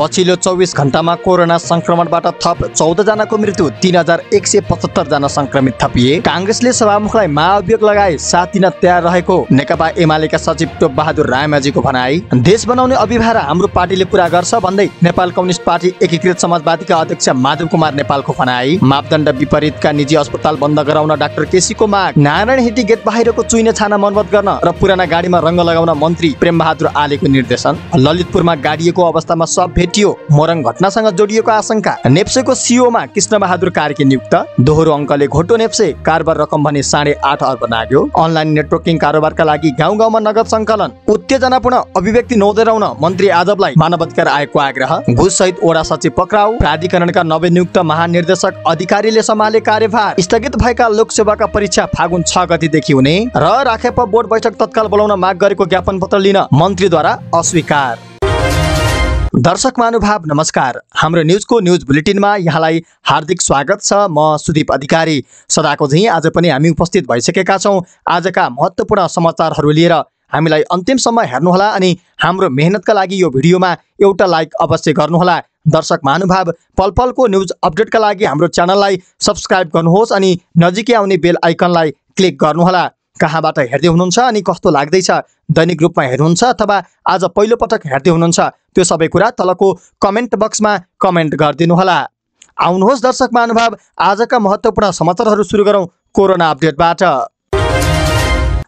पछिल्लो चौबिस घन्टामा कोरोना संक्रमणबाट थप जनाको मृत्यु तिन हजार एक सय पचहत्तरजना संक्रमित थपिए काङ्ग्रेसले सभामुखलाई महाअभियोग लगाए दिन तयार रहेको नेकपा एमालेका सचिव टोप बहादुर रायमाझीको भनाई देश बनाउने अभिभार हाम्रो पार्टीले पुरा गर्छ भन्दै नेपाल कम्युनिस्ट पार्टी एकीकृत समाजवादीका अध्यक्ष माधव कुमार नेपालको भनाई मापदण्ड विपरीतका निजी अस्पताल बन्द गराउन डाक्टर केसीको माग नारायण हिटी गेट बाहिरको चुइने छाना मनमत गर्न र पुराना गाडीमा रङ्ग लगाउन मन्त्री प्रेम बहादुर आलेको निर्देशन ललितपुरमा गाडिएको अवस्थामा सब मेटियो मोरङ घटनासँग जोडिएको आशंका नेप्सेको सिओमा कृष्णबहादुर कार्की नियुक्त दोहोरो अङ्कले घोटो नेप्से कारोबार रकम भने साढे आठ अर्ब नाग्यो अनलाइन नेटवर्किङ कारोबारका लागि गाउँ गाउँमा नगद संकलन उत्तेजनापूर्ण अभिव्यक्ति नोधेराउन मन्त्री आजबलाई मानवाधिकार आयोगको आग्रह घुस सहित ओडा सचिव पक्राउ प्राधिकरणका नवनियुक्त महानिर्देशक अधिकारीले सम्हाले कार्यभार स्थगित भएका लोकसेवाका परीक्षा फागुन छ गतिदेखि हुने र राखेप बोर्ड बैठक तत्काल बोलाउन माग गरेको ज्ञापन पत्र लिन मन्त्रीद्वारा अस्वीकार दर्शक महानुभाव नमस्कार हाम्रो न्युजको न्युज बुलेटिनमा यहाँलाई हार्दिक स्वागत छ म सुदीप अधिकारी सदाको झैँ आज पनि हामी उपस्थित भइसकेका छौँ आजका महत्त्वपूर्ण समाचारहरू लिएर हामीलाई अन्तिमसम्म हेर्नुहोला अनि हाम्रो मेहनतका लागि यो भिडियोमा एउटा लाइक अवश्य गर्नुहोला दर्शक महानुभाव पल पलको न्युज अपडेटका लागि हाम्रो च्यानललाई सब्सक्राइब गर्नुहोस् अनि नजिकै आउने बेल आइकनलाई क्लिक गर्नुहोला कहाँबाट हेर्दै हुनुहुन्छ अनि कस्तो लाग्दैछ दैनिक रूपमा हेर्नुहुन्छ अथवा आज पहिलोपटक हेर्दै हुनुहुन्छ त्यो सबै कुरा तलको कमेन्ट बक्समा कमेन्ट गरिदिनुहोला आउनुहोस् दर्शक महानुभाव आजका महत्त्वपूर्ण समाचारहरू सुरु गरौँ कोरोना अपडेटबाट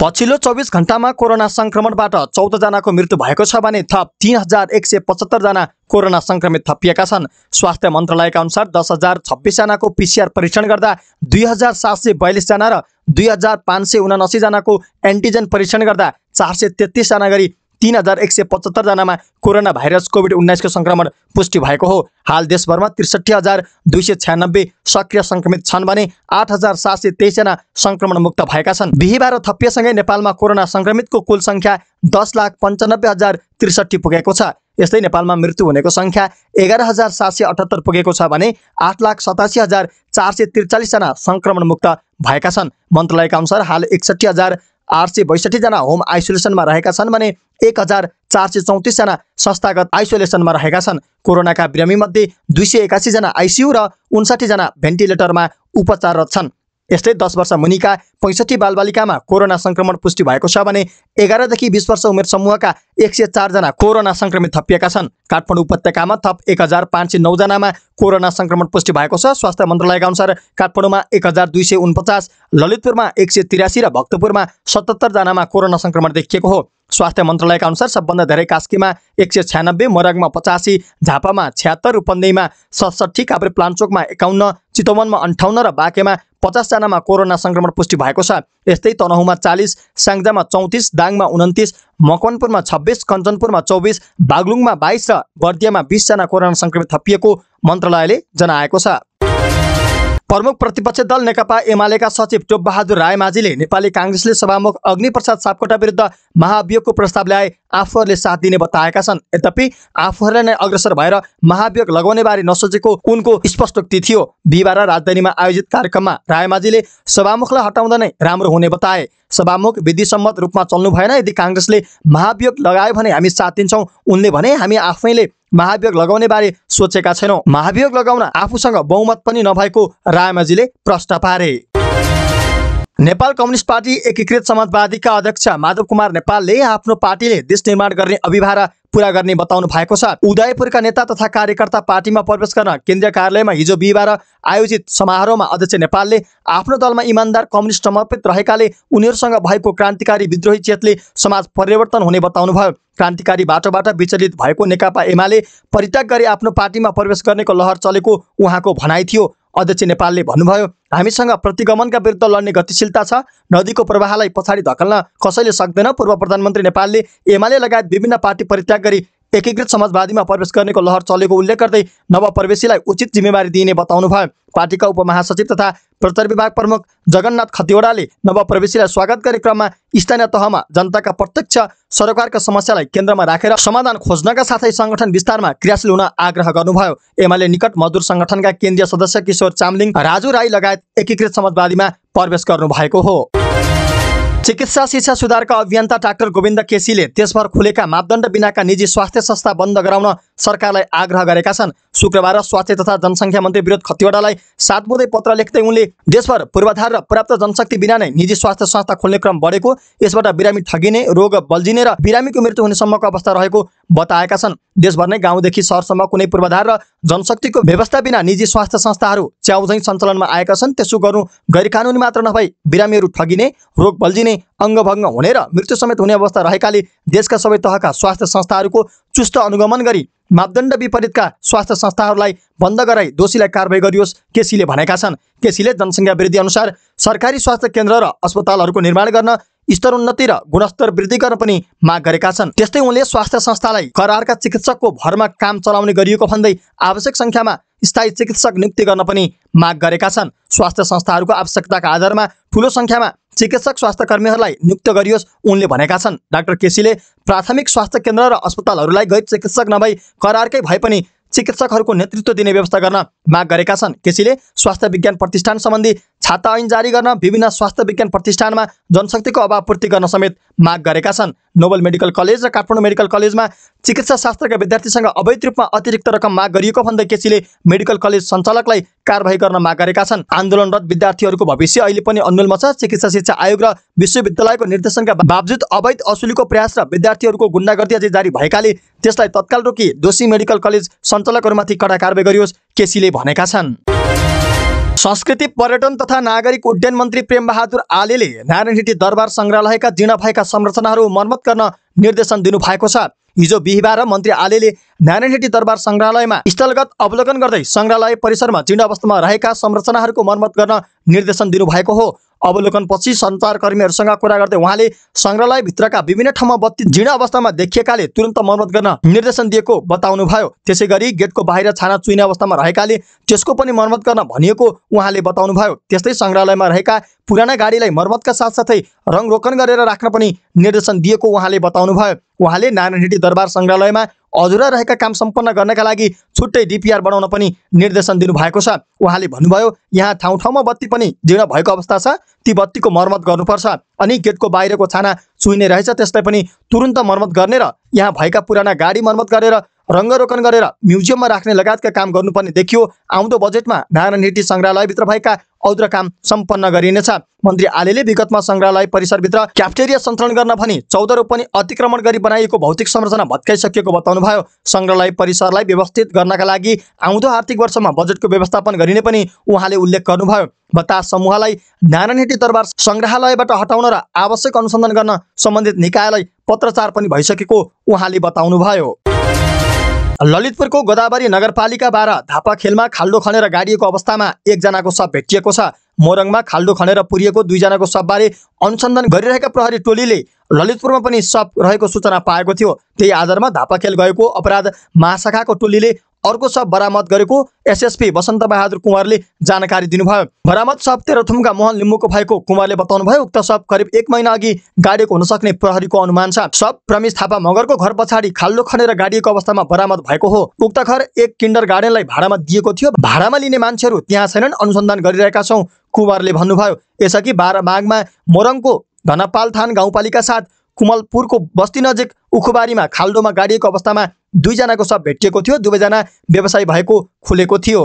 पछिल्लो चौबिस घण्टामा कोरोना सङ्क्रमणबाट चौधजनाको मृत्यु भएको छ भने थप तिन हजार एक सय पचहत्तरजना कोरोना सङ्क्रमित थपिएका छन् स्वास्थ्य मन्त्रालयका अनुसार दस हजार छब्बिसजनाको पिसिआर परीक्षण गर्दा दुई हजार सात सय बयालिसजना र दुई हजार पाँच सय उनासीजनाको एन्टिजेन परीक्षण गर्दा चार सय तेत्तिसजना गरी तिन हजार एक सय पचहत्तरजनामा कोरोना भाइरस कोभिड उन्नाइसको सङ्क्रमण पुष्टि भएको हो हाल देशभरमा त्रिसठी हजार दुई सय छ्यानब्बे सक्रिय सङ्क्रमित छन् भने आठ हजार सात सय तेइसजना सङ्क्रमण मुक्त भएका छन् बिहिबार थपिएसँगै नेपालमा कोरोना सङ्क्रमितको कुल सङ्ख्या दस लाख पन्चानब्बे हजार त्रिसठी पुगेको छ यस्तै नेपालमा मृत्यु हुनेको सङ्ख्या एघार हजार सात सय अठहत्तर पुगेको छ भने आठ लाख सतासी हजार चार सय त्रिचालिसजना सङ्क्रमण मुक्त भएका छन् मन्त्रालयका अनुसार हाल एकसट्ठी हजार आठ सय बैसठीजना होम आइसोलेसनमा रहेका छन् भने एक हजार चार सय चौतिसजना संस्थागत आइसोलेसनमा रहेका छन् कोरोनाका बिरामीमध्ये दुई सय एकासीजना आइसियू र उन्साठीजना भेन्टिलेटरमा उपचाररत छन् यस्तै दस वर्ष मुनिका पैँसठी बालबालिकामा कोरोना सङ्क्रमण पुष्टि भएको छ भने एघारदेखि बिस वर्ष उमेर समूहका एक सय चारजना कोरोना सङ्क्रमित थपिएका छन् काठमाडौँ उपत्यकामा थप एक हजार पाँच सय नौजनामा कोरोना सङ्क्रमण पुष्टि भएको छ स्वास्थ्य मन्त्रालयका अनुसार काठमाडौँमा एक हजार दुई सय उनपचास ललितपुरमा एक सय तिरासी र भक्तपुरमा सतहत्तरजनामा कोरोना सङ्क्रमण देखिएको हो स्वास्थ्य मन्त्रालयका अनुसार सबभन्दा धेरै कास्कीमा एक सय छ्यानब्बे मरागमा पचासी झापामा छ्यात्तर उपन्देहीमा सडसठी काभ्रे प्लान्चोकमा एकाउन्न चितवनमा अन्ठाउन्न र बाँकेमा पचासजनामा कोरोना सङ्क्रमण पुष्टि भएको छ यस्तै तनहुमा चालिस साङ्जामा चौतिस दाङमा उन्तिस मकवानपुरमा छब्बिस कञ्चनपुरमा चौबिस बागलुङमा बाइस र बर्दियामा बिसजना कोरोना सङ्क्रमित थपिएको मन्त्रालयले जनाएको छ प्रमुख प्रतिपक्षी दल नेकपा एमालेका सचिव टोपबहादुर रायमाझीले नेपाली काङ्ग्रेसले सभामुख अग्निप्रसाद सापकोटा विरुद्ध महाभियोगको प्रस्ताव ल्याए आफूहरूले साथ दिने बताएका छन् यद्यपि आफूहरूलाई नै अग्रसर भएर महाभियोग लगाउने बारे नसोचेको उनको स्पष्टोक्ति थियो बिहिबार राजधानीमा आयोजित कार्यक्रममा रायमाझीले सभामुखलाई हटाउँदा नै राम्रो हुने बताए सभामुख विधिसम्मत रूपमा चल्नु भएन यदि काङ्ग्रेसले महाभियोग लगायो भने हामी साथ दिन्छौँ उनले भने हामी आफैले महाभियोग लगाउने बारे सोचेका छैनौ महाभियोग लगाउन आफूसँग बहुमत पनि नभएको रायमाझीले प्रश्न पारे नेपाल कम्युनिस्ट पार्टी एकीकृत समाजवादीका अध्यक्ष माधव कुमार नेपालले आफ्नो पार्टीले देश निर्माण गर्ने अभिभारा पूरा गर्ने बताउनु भएको छ उदयपुरका नेता तथा कार्यकर्ता पार्टीमा प्रवेश गर्न केन्द्रीय कार्यालयमा हिजो बिहिबार आयोजित समारोहमा अध्यक्ष नेपालले आफ्नो दलमा इमान्दार कम्युनिस्ट समर्पित रहेकाले उनीहरूसँग भएको क्रान्तिकारी विद्रोही चेतले समाज परिवर्तन हुने बताउनुभयो क्रान्तिकारी बाटोबाट विचलित भएको नेकपा एमाले परित्याग गरी आफ्नो पार्टीमा प्रवेश गर्नेको लहर चलेको उहाँको भनाइ थियो अध्यक्ष नेपालले भन्नुभयो हामीसँग प्रतिगमनका विरुद्ध लड्ने गतिशीलता छ नदीको प्रवाहलाई पछाडि धकल्न कसैले सक्दैन पूर्व प्रधानमन्त्री नेपालले एमाले लगायत विभिन्न पार्टी परित्याग गरी एकीकृत समाजवादीमा प्रवेश गर्नेको लहर चलेको उल्लेख गर्दै नवप्रवेशीलाई उचित जिम्मेवारी दिइने बताउनुभयो पार्टीका उपमहासचिव तथा प्रचार विभाग प्रमुख जगन्नाथ खतिवडाले नवप्रवेशीलाई स्वागत गर्ने क्रममा स्थानीय तहमा जनताका प्रत्यक्ष सरकारका समस्यालाई केन्द्रमा राखेर समाधान खोज्नका साथै सङ्गठन विस्तारमा क्रियाशील हुन आग्रह गर्नुभयो एमाले निकट मजदुर सङ्गठनका केन्द्रीय सदस्य किशोर चामलिङ राजु राई लगायत एकीकृत समाजवादीमा प्रवेश गर्नु भएको हो चिकित्सा शिक्षा सुधारका अभियन्ता डाक्टर गोविन्द केसीले देशभर खुलेका मापदण्ड बिनाका निजी स्वास्थ्य संस्था बन्द गराउन सरकारलाई आग्रह गरेका छन् शुक्रबार स्वास्थ्य तथा जनसङ्ख्या मन्त्री विरोध खतिवडालाई सात बुधै पत्र लेख्दै उनले देशभर पूर्वाधार र पर्याप्त जनशक्ति बिना नै निजी स्वास्थ्य संस्था खोल्ने क्रम बढेको यसबाट बिरामी ठगिने रोग बल्झिने र बिरामीको मृत्यु हुनेसम्मको अवस्था रहेको बताएका छन् देशभर नै गाउँदेखि सहरसम्म कुनै पूर्वाधार र जनशक्तिको व्यवस्था बिना निजी स्वास्थ्य संस्थाहरू च्याउझै सञ्चालनमा आएका छन् त्यसो गर्नु गैरकानुनी मात्र नभई बिरामीहरू ठगिने रोग बल्झिने अङ्गभङ्ग हुने र मृत्यु समेत हुने अवस्था रहेकाले देशका सबै तहका स्वास्थ्य संस्थाहरूको चुस्त अनुगमन गरी मापदण्ड विपरीतका स्वास्थ्य संस्थाहरूलाई बन्द गराई दोषीलाई कारवाही गरियोस् केसीले भनेका छन् केसीले जनसङ्ख्या वृद्धि अनुसार सरकारी स्वास्थ्य केन्द्र र अस्पतालहरूको निर्माण गर्न स्तरोन्नति र गुणस्तर वृद्धि गर्न पनि माग गरेका छन् त्यस्तै उनले स्वास्थ्य संस्थालाई करारका चिकित्सकको भरमा काम चलाउने गरिएको भन्दै आवश्यक संख्यामा स्थायी चिकित्सक नियुक्ति गर्न पनि माग गरेका छन् स्वास्थ्य संस्थाहरूको आवश्यकताका आधारमा ठुलो संख्यामा चिकित्सक स्वास्थ्य कर्मीहरूलाई नियुक्त गरियोस् उनले भनेका छन् डाक्टर केसीले प्राथमिक स्वास्थ्य केन्द्र र अस्पतालहरूलाई गैर चिकित्सक नभई करारकै भए पनि चिकित्सकहरूको नेतृत्व दिने व्यवस्था गर्न माग गरेका छन् केसीले स्वास्थ्य विज्ञान प्रतिष्ठान सम्बन्धी छाता ऐन जारी गर्न विभिन्न स्वास्थ्य विज्ञान प्रतिष्ठानमा जनशक्तिको अभाव पूर्ति गर्न समेत माग गरेका छन् नोबल मेडिकल कलेज र काठमाडौँ मेडिकल कलेजमा चिकित्सा शास्त्रका विद्यार्थीसँग अवैध रूपमा अतिरिक्त रकम माग गरिएको भन्दै केसीले मेडिकल कलेज सञ्चालकलाई कारवाही गर्न माग गरेका छन् आन्दोलनरत विद्यार्थीहरूको भविष्य अहिले पनि अन्यलमा छ चिकित्सा शिक्षा आयोग र विश्वविद्यालयको निर्देशनका बावजुद अवैध असुलीको प्रयास र विद्यार्थीहरूको गुन्डागर्दी अझै जारी भएकाले त्यसलाई तत्काल रोकी दोषी मेडिकल कलेज सञ्चालकहरूमाथि कडा कारवाही गरियोस् केसीले भनेका छन् संस्कृति पर्यटन तथा नागरिक उड्डयन मन्त्री प्रेमबहादुर आलेले नारायणहिटी दरबार सङ्ग्रहालयका जीर्ण भएका संरचनाहरू मर्मत गर्न निर्देशन दिनुभएको छ हिजो बिहिबार मन्त्री आलेले नारायणहिटी दरबार सङ्ग्रहालयमा स्थलगत अवलोकन गर्दै सङ्ग्रहालय परिसरमा जीर्ण अवस्थामा रहेका संरचनाहरूको मर्मत गर्न निर्देशन दिनुभएको हो अवलोकनपछि सञ्चारकर्मीहरूसँग कुरा गर्दै उहाँले सङ्ग्रहालयभित्रका विभिन्न ठाउँमा बत्ती जीर्ण अवस्थामा देखिएकाले तुरन्त मर्मत गर्न निर्देशन दिएको बताउनु भयो त्यसै गरी गेटको बाहिर छाना चुइने अवस्थामा रहेकाले त्यसको पनि मर्मत गर्न भनिएको उहाँले बताउनुभयो त्यस्तै सङ्ग्रहालयमा रहेका पुराना गाडीलाई मर्मतका साथसाथै रङरोकन गरेर राख्न पनि निर्देशन दिएको उहाँले बताउनुभयो उहाँले नारायणहिटी दरबार सङ्ग्रहालयमा अधुरा रहेका काम सम्पन्न गर्नका लागि छुट्टै डिपिआर बनाउन पनि निर्देशन दिनुभएको छ उहाँले भन्नुभयो यहाँ ठाउँ ठाउँमा बत्ती पनि जीर्ण भएको अवस्था छ ती बत्तीको मर्मत गर्नुपर्छ अनि गेटको बाहिरको छाना चुइने रहेछ त्यसलाई पनि तुरुन्त मर्मत गर्ने र यहाँ भएका पुराना गाडी मर्मत गरेर रङ्गरोकन गरेर म्युजियममा राख्ने लगायतका काम गर्नुपर्ने देखियो आउँदो बजेटमा नारायण हिटी सङ्ग्रहालयभित्र भएका औद्र काम सम्पन्न गरिनेछ मन्त्री आलेले विगतमा सङ्ग्रहालय परिसरभित्र क्याफ्टेरिया सञ्चालन गर्न भनी चौध पनि अतिक्रमण गरी बनाइएको भौतिक संरचना बताउनु भयो सङ्ग्रहालय परिसरलाई व्यवस्थित गर्नका लागि आउँदो आर्थिक वर्षमा बजेटको व्यवस्थापन गरिने पनि उहाँले उल्लेख गर्नुभयो बतास समूहलाई नारायणहेटी दरबार सङ्ग्रहालयबाट हटाउन र आवश्यक अनुसन्धान गर्न सम्बन्धित निकायलाई पत्रचार पनि भइसकेको उहाँले बताउनुभयो ललितपुरको गोदावरी नगरपालिका बाह्र धापा खेलमा खाल्डो खनेर गाडिएको अवस्थामा एकजनाको शव भेटिएको छ मोरङमा खाल्डो खनेर पुरिएको दुईजनाको सपबारे अनुसन्धान गरिरहेका प्रहरी टोलीले ललितपुरमा पनि शव रहेको सूचना पाएको थियो त्यही आधारमा धापाखेल गएको अपराध महाशाखाको टोलीले अर्को सब बरामद गरेको एसएसपी बहादुर कुमारले जानकारी दिनुभयो बरामद सप तेह्रथुमका मोहन लिम्बूको भएको कुमारले बताउनुभयो उक्त सब करिब एक महिना अघि गाडिएको हुन सक्ने प्रहरीको अनुमान छ सब प्रमेश थापा मगरको घर पछाडि खाल्लो खनेर गाडिएको अवस्थामा बरामद भएको हो उक्त घर एक किन्डर गार्डनलाई भाडामा दिएको थियो भाडामा लिने मान्छेहरू त्यहाँ छैनन् अनुसन्धान गरिरहेका छौँ कुमारले भन्नुभयो यसअघि बाह्र माघमा मोरङको धनपालथान गाउँपालिका साथ कुमलपुरको बस्ती नजिक उखुबारीमा खाल्डोमा गाडिएको अवस्थामा दुईजनाको सब भेटिएको थियो दुवैजना व्यवसायी भएको खुलेको थियो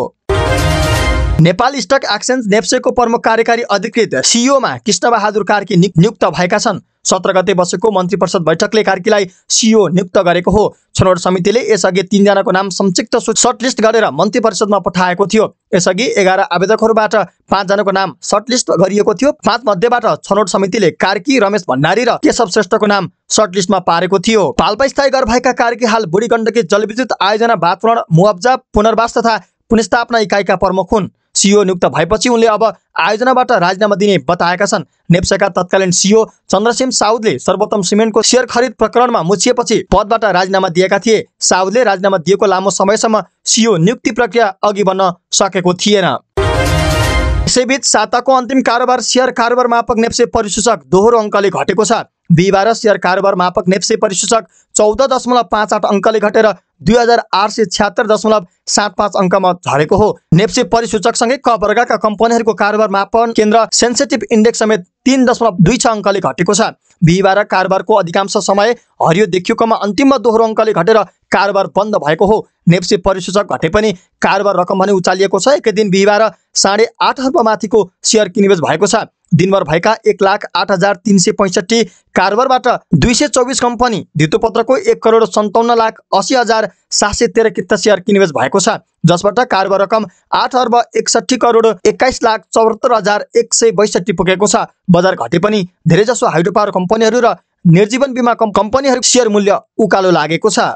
नेपाल स्टक एक्सचेन्ज नेप्सेको प्रमुख कार्यकारी अधिकृत सिइओमा कृष्णबहादुर कार्की नियुक्त भएका छन् सत्र गते बसेको मन्त्री परिषद बैठकले कार्कीलाई सिओ नियुक्त गरेको हो छनौट समितिले यसअघि तिनजनाको नाम संक्षिप्त सर्टलिस्ट गरेर मन्त्री परिषदमा पठाएको थियो यसअघि एघार आवेदकहरूबाट पाँचजनाको नाम सर्टलिस्ट गरिएको थियो पाँच मध्येबाट छनौट समितिले कार्की रमेश भण्डारी र केशव श्रेष्ठको नाम सर्टलिस्टमा पारेको थियो पाल्पा स्थायी घर भएका कार्की हाल बुढी गण्डकी जलविद्युत आयोजना वातावरण मुआब्जा पुनर्वास तथा पुनस्थापना इकाइका प्रमुख हुन् सिओ नियुक्त भएपछि उनले अब आयोजनाबाट राजीनामा दिने बताएका छन् नेप्साका तत्कालीन सिओ चन्द्रसिंह साउदले सर्वोत्तम सिमेन्टको सेयर खरिद प्रकरणमा मुछिएपछि पदबाट राजीनामा दिएका थिए साउदले राजीनामा दिएको लामो समयसम्म सिओ नियुक्ति प्रक्रिया अघि बढ्न सकेको थिएन यसैबीच साताको अन्तिम कारोबार सेयर कारोबार मापक नेप्से परिसूचक दोहोरो अङ्कले घटेको छ बिहिबार सेयर कारोबार मापक नेप्से परिसूचक चौध दशमलव पाँच आठ अङ्कले घटेर दुई हजार आठ सय छ्यात्तर दशमलव सात पाँच अङ्कमा झरेको हो नेप्से परिसूचकसँगै क वर्गका कम्पनीहरूको कारोबार मापन केन्द्र सेन्सेटिभ इन्डेक्स समेत तिन दशमलव दुई छ अङ्कले घटेको छ बिहिबार कारोबारको अधिकांश समय हरियो देखिएकोमा अन्तिममा दोहोरो अङ्कले घटेर कारोबार बन्द भएको हो नेप्से परिसूचक घटे पनि कारोबार रकम भने उचालिएको छ एकै दिन बिहिबार साढे आठ अर्बमाथिको सेयर किनिवेश भएको छ दिनभर भएका एक लाख आठ हजार तिन सय पैँसठी कारोबारबाट दुई सय चौबिस कम्पनी धितोपत्रको एक करोड सन्ताउन्न लाख असी हजार सात सय तेह्र कृत सेयर किनिवेश भएको छ जसबाट कारोबार रकम आठ अर्ब एकसठी करोड एक्काइस लाख चौहत्तर हजार एक सय बैसठी पुगेको छ बजार घटे पनि धेरैजसो हाइड्रो पावर कम्पनीहरू र निर्जीवन बिमा कम्पनीहरूको सेयर मूल्य उकालो लागेको छ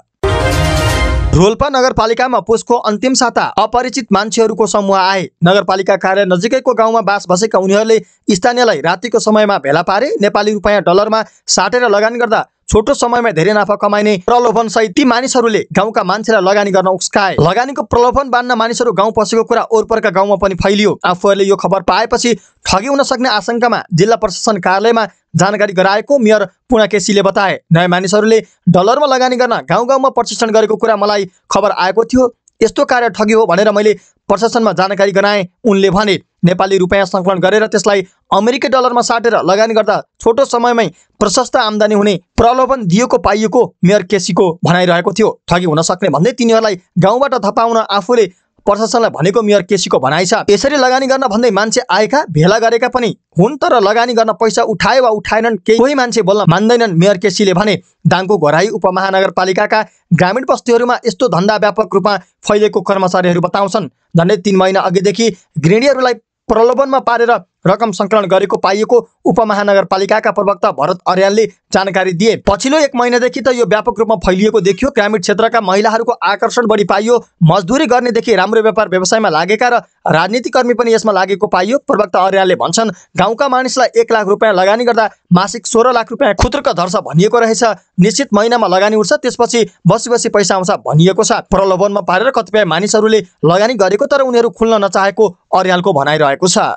रोल्पा नगरपालिकामा पुसको अन्तिम साता अपरिचित मान्छेहरूको समूह आए नगरपालिका कार्य नजिकैको गाउँमा बास बसेका उनीहरूले स्थानीयलाई रातिको समयमा भेला पारे नेपाली रुपियाँ डलरमा साटेर लगानी गर्दा छोटो समयमा धेरै नाफा कमाइने प्रलोभन सहित ती मानिसहरूले गाउँका मान्छेलाई लगानी गर्न उस्काए लगानीको प्रलोभन बान्न मानिसहरू गाउँ पसेको कुरा ओरपरका गाउँमा पनि फैलियो आफूहरूले यो खबर पाएपछि ठगी हुन सक्ने आशंकामा जिल्ला प्रशासन कार्यालयमा जानकारी गराएको मेयर पुणा केसीले बताए नयाँ मानिसहरूले डलरमा लगानी गर्न गाउँ गाउँमा प्रशिक्षण गरेको कुरा मलाई खबर आएको थियो यस्तो कार्य ठगी हो भनेर मैले प्रशासनमा जानकारी गराएँ उनले भने नेपाली रुपियाँ सङ्कलन गरेर त्यसलाई अमेरिकी डलरमा साटेर लगानी गर्दा छोटो समयमै प्रशस्त आम्दानी हुने प्रलोभन दिएको पाइएको मेयर केसीको भनाइरहेको थियो ठगी हुन सक्ने भन्दै तिनीहरूलाई गाउँबाट थपाउन आफूले प्रशासनलाई भनेको मेयर केसीको भनाइ छ यसरी लगानी गर्न भन्दै मान्छे आएका भेला गरेका पनि हुन् तर लगानी गर्न पैसा उठाए वा उठाएनन् केही कोही मान्छे बोल्न मान्दैनन् मेयर केसीले भने दाङको घोराई उपमहानगरपालिकाका ग्रामीण बस्तीहरूमा यस्तो धन्दा व्यापक रूपमा फैलिएको कर्मचारीहरू बताउँछन् झन्डै तिन महिना अघिदेखि गृहणीहरूलाई प्रलोभनमा पारेर रकम सङ्कलन गरेको पाइएको उपमहानगरपालिकाका प्रवक्ता भरत अर्यालले जानकारी दिए पछिल्लो एक महिनादेखि त यो व्यापक रूपमा फैलिएको देखियो ग्रामीण क्षेत्रका महिलाहरूको आकर्षण बढी पाइयो मजदुरी गर्नेदेखि राम्रो व्यापार व्यवसायमा लागेका र राजनीतिकर्मी पनि यसमा लागेको पाइयो प्रवक्ता अर्यालले भन्छन् गाउँका मानिसलाई एक लाख रुपियाँ लगानी गर्दा मासिक सोह्र लाख रुपियाँ खुत्रक धर्छ भनिएको रहेछ निश्चित महिनामा लगानी उठ्छ त्यसपछि बसी बसी पैसा आउँछ भनिएको छ प्रलोभनमा पारेर कतिपय मानिसहरूले लगानी गरेको तर उनीहरू खुल्न नचाहेको अर्यालको भनाइरहेको छ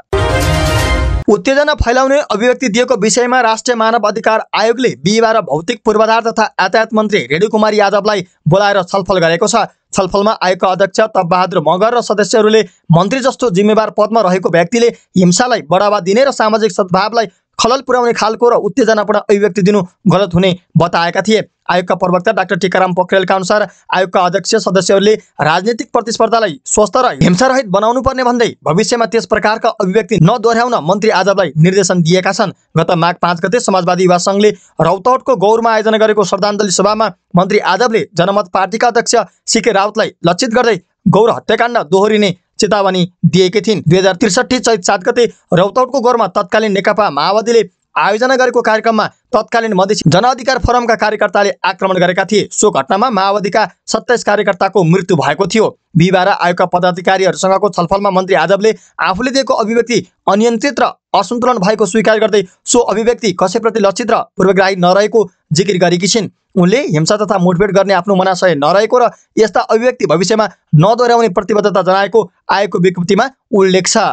उत्तेजना फैलाउने अभिव्यक्ति दिएको विषयमा राष्ट्रिय मानव अधिकार आयोगले बिहिबार भौतिक पूर्वाधार तथा यातायात मन्त्री रेणु कुमार यादवलाई बोलाएर छलफल गरेको छ छलफलमा आयोगका अध्यक्ष तपबहादुर मगर र सदस्यहरूले मन्त्री जस्तो जिम्मेवार पदमा रहेको व्यक्तिले हिंसालाई बढावा दिने र सामाजिक सद्भावलाई खलल पुर्याउने खालको र उत्तेजनापूर्ण अभिव्यक्ति दिनु गलत हुने बताएका थिए आयोगका प्रवक्ता डाक्टर टिकाराम पोखरेलका अनुसार आयोगका अध्यक्ष सदस्यहरूले राजनीतिक प्रतिस्पर्धालाई स्वस्थ र हिंसारहित बनाउनु पर्ने भन्दै भविष्यमा त्यस प्रकारका अभिव्यक्ति नदोहोऱ्याउन मन्त्री आजादलाई निर्देशन दिएका छन् गत माघ पाँच गते समाजवादी युवा सङ्घले रौतहटको गौरमा आयोजना गरेको श्रद्धाञ्जली सभामा मन्त्री आजादले जनमत पार्टीका अध्यक्ष सिके राउतलाई लक्षित गर्दै गौर हत्याकाण्ड दोहोरिने चेतावनी दिएकी थिइन् दुई हजार त्रिसठी चैत सात गते रौतौटको गोरमा तत्कालीन नेकपा माओवादीले आयोजना गरेको कार्यक्रममा तत्कालीन मधेसी जनअधिकार फोरमका कार्यकर्ताले आक्रमण गरेका थिए सो घटनामा माओवादीका सत्ताइस कार्यकर्ताको मृत्यु भएको थियो बिहिबार आयोगका पदाधिकारीहरूसँगको छलफलमा मन्त्री आजवले आफूले दिएको अभिव्यक्ति अनियन्त्रित र असन्तुलन भएको स्वीकार गर्दै सो अभिव्यक्ति कसैप्रति लक्षित र पूर्वग्राही नरहेको जिकिर गरेकी छिन् उनले हिंसा तथा मुठभेड गर्ने आफ्नो मनाशय नरहेको र यस्ता अभिव्यक्ति भविष्यमा नदोहोऱ्याउने प्रतिबद्धता जनाएको आयोगको विज्ञप्तिमा उल्लेख छ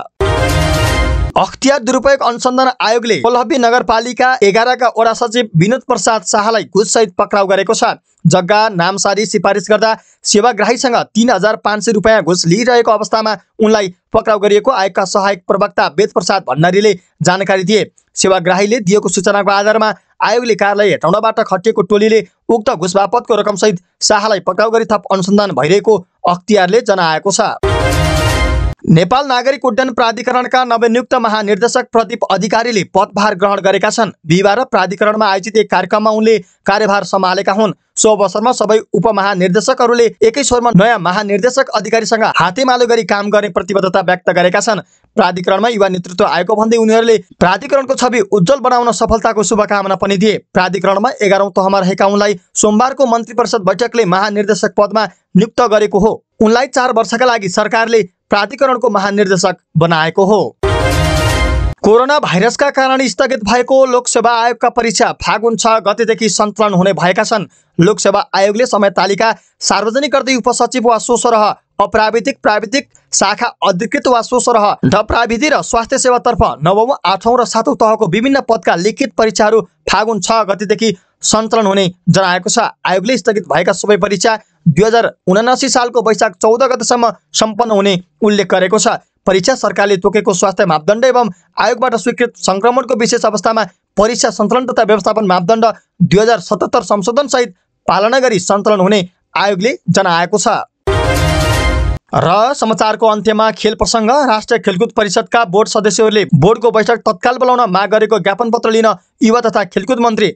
अख्तियार दुरुपयोग अनुसन्धान आयोगले कोलहबी नगरपालिका एघारका वडा सचिव विनोद प्रसाद शाहलाई घुससहित पक्राउ गरेको छ जग्गा नामसारी सिफारिस गर्दा सेवाग्राहीसँग तिन हजार पाँच सय रुपियाँ घुस लिइरहेको अवस्थामा उनलाई पक्राउ गरिएको आयोगका सहायक प्रवक्ता वेद प्रसाद भण्डारीले जानकारी दिए सेवाग्राहीले दिएको सूचनाको आधारमा आयोगले कारलाई हेटौँडाबाट खटिएको टोलीले उक्त घुसबापतको रकमसहित शाहलाई पक्राउ गरी थप अनुसन्धान भइरहेको अख्तियारले जनाएको छ नेपाल नागरिक उड्डयन प्राधिकरणका नवनियुक्त महानिर्देशक प्रदीप अधिकारीले पदभार ग्रहण गरेका छन् बिहिबार प्राधिकरणमा आयोजित एक कार्यक्रममा उनले कार्यभार सम्हालेका हुन् सो अवसरमा सबै उपमहानिर्देशकहरूले एकै स्वरमा नयाँ महानिर्देशक अधिकारीसँग हातेमालो गरी काम गर्ने प्रतिबद्धता व्यक्त गरेका छन् प्राधिकरणमा युवा नेतृत्व आएको भन्दै उनीहरूले प्राधिकरणको छवि उज्जवल बनाउन सफलताको शुभकामना पनि दिए प्राधिकरणमा एघारौँ तहमा रहेका उनलाई सोमबारको मन्त्री परिषद बैठकले महानिर्देशक पदमा नियुक्त गरेको हो उनलाई चार वर्षका लागि सरकारले प्राधिकरणको महानिर्देशक बनाएको हो कोरोना भाइरसका कारण स्थगित भएको लोकसेवा आयोगका परीक्षा फागुन छ गतिदेखि सन्तुलन हुने भएका छन् लोकसेवा आयोगले समय तालिका सार्वजनिक गर्दै उपसचिव वा सोसरह अप्राविधिक प्राविधिक शाखा अधिकृत वा स्वसरह र प्राविधि र स्वास्थ्य सेवातर्फ नवौँ आठौँ र सातौँ तहको विभिन्न पदका लिखित परीक्षाहरू फागुन छ गतिदेखि सञ्चालन हुने जनाएको छ आयोगले स्थगित भएका सबै परीक्षा दुई हजार उनासी सालको वैशाख चौध गतेसम्म सम्पन्न हुने उल्लेख गरेको छ परीक्षा सरकारले तोकेको स्वास्थ्य मापदण्ड एवं आयोगबाट स्वीकृत सङ्क्रमणको विशेष अवस्थामा परीक्षा सञ्चालन तथा व्यवस्थापन मापदण्ड दुई हजार सतहत्तर संशोधनसहित पालना गरी सञ्चालन हुने आयोगले जनाएको छ र समाचारको अन्त्यमा खेल प्रसङ्ग राष्ट्रिय खेलकुद परिषदका बोर्ड सदस्यहरूले बोर्डको बैठक तत्काल बोलाउन माग गरेको ज्ञापन पत्र लिन युवा तथा खेलकुद मन्त्री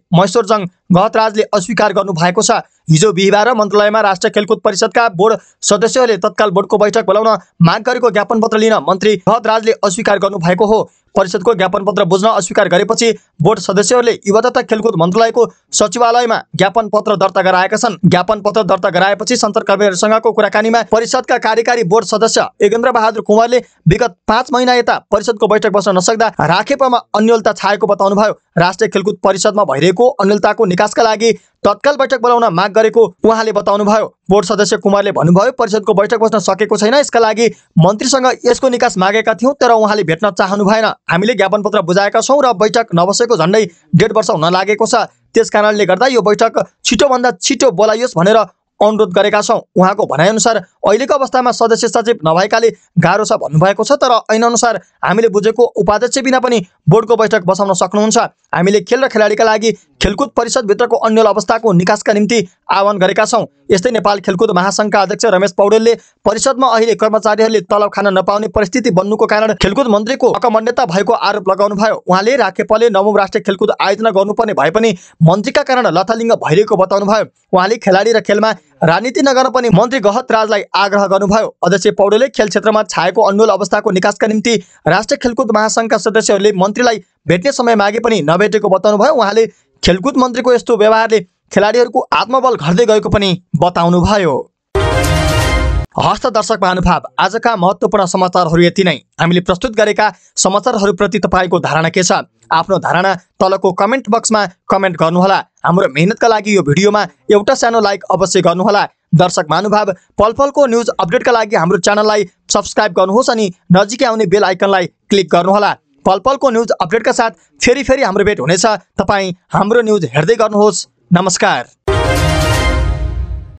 जङ गहतराजले अस्वीकार गर्नु भएको छ हिजो बिहिबार मन्त्रालयमा राष्ट्रिय खेलकुद परिषदका बोर्ड सदस्यहरूले तत्काल बोर्डको बैठक बोलाउन माग गरेको ज्ञापन पत्र लिन मन्त्री गहतराजले अस्वीकार गर्नु भएको हो परिषदको ज्ञापन पत्र बुझ्न अस्वीकार गरेपछि बोर्ड सदस्यहरूले युवा तथा खेलकुद मन्त्रालयको सचिवालयमा ज्ञापन पत्र दर्ता गराएका छन् ज्ञापन पत्र दर्ता गराएपछि सञ्चारकर्मीहरूसँगको कुराकानीमा परिषदका कार्यकारी बोर्ड सदस्य एगेन्द्र बहादुर कुमारले विगत पाँच महिना यता परिषदको बैठक बस्न नसक्दा राखेपामा अन्यलता छाएको बताउनुभयो राष्ट्रिय खेलकुद परिषदमा भइरहेको अनिलताको निकासका लागि तत्काल बैठक बोलाउन माग गरेको उहाँले बताउनुभयो बोर्ड सदस्य कुमारले भन्नुभयो परिषदको बैठक बस्न सकेको छैन यसका लागि मन्त्रीसँग यसको निकास मागेका थियौँ तर उहाँले भेट्न चाहनु भएन हामीले ज्ञापन पत्र बुझाएका छौँ र बैठक नबसेको झन्डै डेढ वर्ष हुन लागेको छ त्यस कारणले गर्दा यो बैठक छिटोभन्दा छिटो बोलाइयोस् भनेर अनुरोध गरेका छौँ उहाँको भनाइअनुसार अहिलेको अवस्थामा सदस्य सचिव नभएकाले गाह्रो छ भन्नुभएको छ तर ऐनअनुसार हामीले बुझेको उपाध्यक्ष बिना पनि बोर्डको बैठक बसाउन सक्नुहुन्छ हामीले खेल र खेलाडीका लागि खेलकुद परिषदभित्रको अन्यल अवस्थाको निकासका निम्ति आह्वान गरेका छौँ यस्तै नेपाल खेलकुद महासङ्घका अध्यक्ष रमेश पौडेलले परिषदमा अहिले कर्मचारीहरूले तलब खान नपाउने परिस्थिति बन्नुको कारण खेलकुद मन्त्रीको अकमन्यता भएको आरोप लगाउनु भयो उहाँले राखेपले नवौँ राष्ट्रिय खेलकुद आयोजना गर्नुपर्ने भए पनि मन्त्रीका कारण लथालिङ्ग भइरहेको बताउनु भयो उहाँले खेलाडी र खेलमा राजनीति नगर्न पनि मन्त्री गहत राजलाई आग्रह गर्नुभयो अध्यक्ष पौडेलले खेल क्षेत्रमा छाएको अन्यल अवस्थाको निकासका निम्ति राष्ट्रिय खेलकुद महासङ्घका सदस्यहरूले मन्त्रीलाई भेट्ने समय मागे पनि नभेटेको बताउनु भयो उहाँले खेलकुद मन्त्रीको यस्तो व्यवहारले खेलाडीहरूको आत्मबल घट्दै गएको पनि बताउनुभयो हस्त दर्शक महानुभाव आजका महत्त्वपूर्ण समाचारहरू यति नै हामीले प्रस्तुत गरेका समाचारहरूप्रति तपाईँको धारणा के छ आफ्नो धारणा तलको कमेन्ट बक्समा कमेन्ट गर्नुहोला हाम्रो मेहनतका लागि यो भिडियोमा एउटा सानो लाइक अवश्य गर्नुहोला दर्शक महानुभाव पलफलको न्युज अपडेटका लागि हाम्रो च्यानललाई सब्सक्राइब गर्नुहोस् अनि नजिकै आउने बेल आइकनलाई क्लिक गर्नुहोला पल पलको न्युज अपडेटका साथ फेरि फेरि हाम्रो भेट हुनेछ तपाईँ हाम्रो न्युज हेर्दै गर्नुहोस् नमस्कार